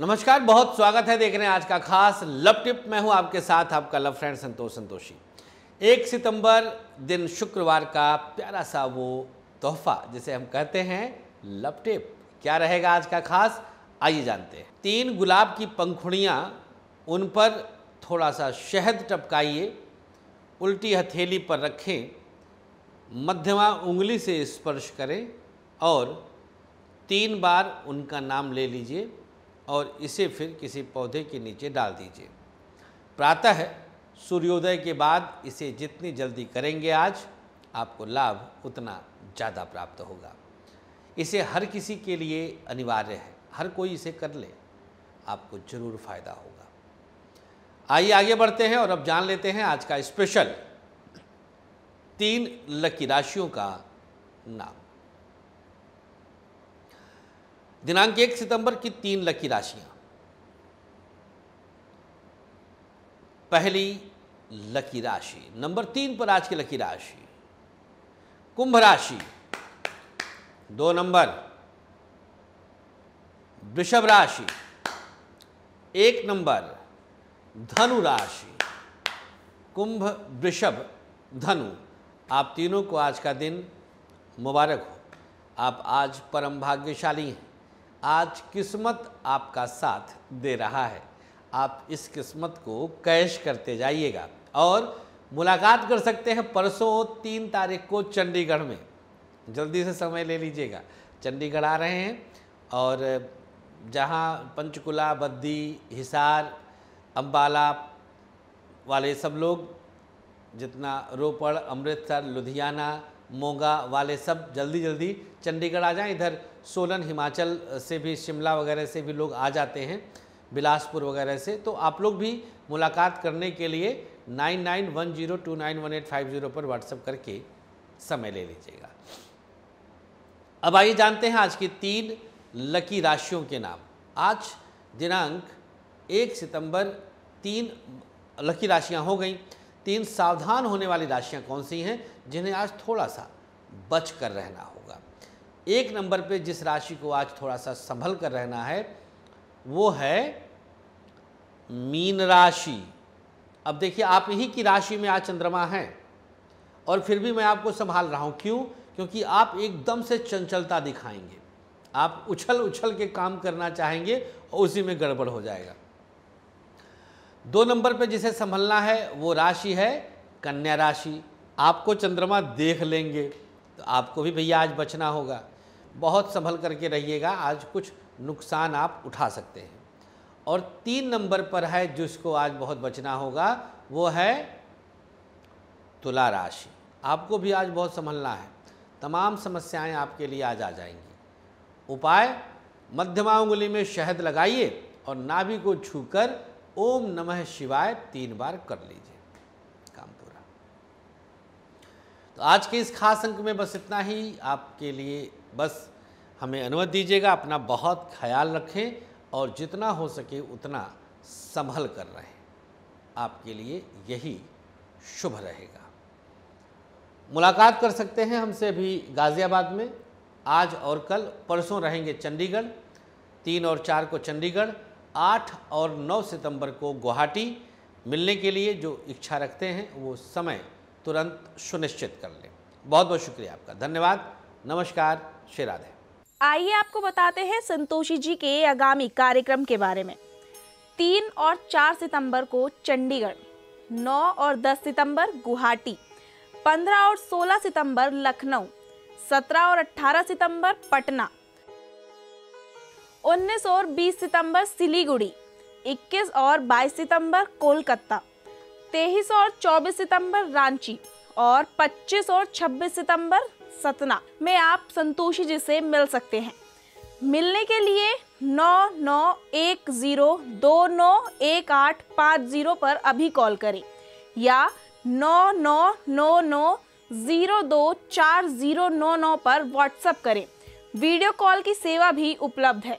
नमस्कार बहुत स्वागत है देख रहे हैं आज का खास लव टिप मैं हूं आपके साथ आपका लव फ्रेंड संतोष संतोषी एक सितंबर दिन शुक्रवार का प्यारा सा वो तोहफा जिसे हम कहते हैं लव टिप क्या रहेगा आज का खास आइए जानते हैं तीन गुलाब की पंखुड़ियाँ उन पर थोड़ा सा शहद टपकाइए उल्टी हथेली पर रखें मध्यमा उंगली से स्पर्श करें और तीन बार उनका नाम ले लीजिए और इसे फिर किसी पौधे के नीचे डाल दीजिए प्रातः सूर्योदय के बाद इसे जितनी जल्दी करेंगे आज आपको लाभ उतना ज़्यादा प्राप्त होगा इसे हर किसी के लिए अनिवार्य है हर कोई इसे कर ले आपको जरूर फायदा होगा आइए आगे बढ़ते हैं और अब जान लेते हैं आज का स्पेशल तीन लकी राशियों का नाम दिनांक एक सितंबर की तीन लकी राशियां पहली लकी राशि नंबर तीन पर आज की लकी राशि कुंभ राशि दो नंबर वृषभ राशि एक नंबर धनु राशि कुंभ वृषभ धनु आप तीनों को आज का दिन मुबारक हो आप आज परम भाग्यशाली हैं आज किस्मत आपका साथ दे रहा है आप इस किस्मत को कैश करते जाइएगा और मुलाकात कर सकते हैं परसों तीन तारीख को चंडीगढ़ में जल्दी से समय ले लीजिएगा चंडीगढ़ आ रहे हैं और जहाँ पंचकुला बद्दी हिसार अम्बाला वाले सब लोग जितना रोपड़ अमृतसर लुधियाना मोगा वाले सब जल्दी जल्दी चंडीगढ़ आ जाएं इधर सोलन हिमाचल से भी शिमला वगैरह से भी लोग आ जाते हैं बिलासपुर वगैरह से तो आप लोग भी मुलाकात करने के लिए nine nine one zero two nine one eight five zero पर व्हाट्सअप करके समय ले लीजिएगा अब आइए जानते हैं आज की तीन लकी राशियों के नाम आज दिनांक एक सितंबर तीन लकी राशियां हो गई तीन सावधान होने वाली राशियाँ कौन सी हैं जिन्हें आज थोड़ा सा बच कर रहना होगा एक नंबर पे जिस राशि को आज थोड़ा सा संभल कर रहना है वो है मीन राशि अब देखिए आप ही की राशि में आज चंद्रमा है और फिर भी मैं आपको संभाल रहा हूँ क्यों क्योंकि आप एकदम से चंचलता दिखाएंगे आप उछल उछल के काम करना चाहेंगे और उसी में गड़बड़ हो जाएगा दो नंबर पे जिसे संभलना है वो राशि है कन्या राशि आपको चंद्रमा देख लेंगे तो आपको भी भैया आज बचना होगा बहुत संभल करके रहिएगा आज कुछ नुकसान आप उठा सकते हैं और तीन नंबर पर है जिसको आज बहुत बचना होगा वो है तुला राशि आपको भी आज बहुत संभलना है तमाम समस्याएं आपके लिए आज आ जाएंगी उपाय मध्यमा उंगली में शहद लगाइए और नाभि को छूकर ओम नमः शिवाय तीन बार कर लीजिए काम पूरा तो आज के इस खास अंक में बस इतना ही आपके लिए बस हमें अनुमति दीजिएगा अपना बहुत ख्याल रखें और जितना हो सके उतना संभल कर रहें आपके लिए यही शुभ रहेगा मुलाकात कर सकते हैं हमसे भी गाज़ियाबाद में आज और कल परसों रहेंगे चंडीगढ़ तीन और चार को चंडीगढ़ आठ और नौ सितंबर को गुवाहाटी मिलने के लिए जो इच्छा रखते हैं वो समय तुरंत सुनिश्चित कर लें बहुत बहुत शुक्रिया आपका धन्यवाद नमस्कार श्री आइए आपको बताते हैं संतोषी जी के आगामी कार्यक्रम के बारे में तीन और चार सितंबर को चंडीगढ़ नौ और दस सितंबर गुवाहाटी पंद्रह और सोलह सितंबर लखनऊ सत्रह और अट्ठारह सितंबर पटना 19 और 20 सितंबर सिलीगुड़ी 21 और 22 सितंबर कोलकाता 23 और 24 सितंबर रांची और 25 और 26 सितंबर सतना में आप संतोषी जी से मिल सकते हैं मिलने के लिए नौ नौ एक ज़ीरो दो नौ एक आठ पाँच ज़ीरो पर अभी कॉल करें या नौ नौ नौ नौ ज़ीरो दो चार ज़ीरो नौ नौ पर व्हाट्सएप करें वीडियो कॉल की सेवा भी उपलब्ध है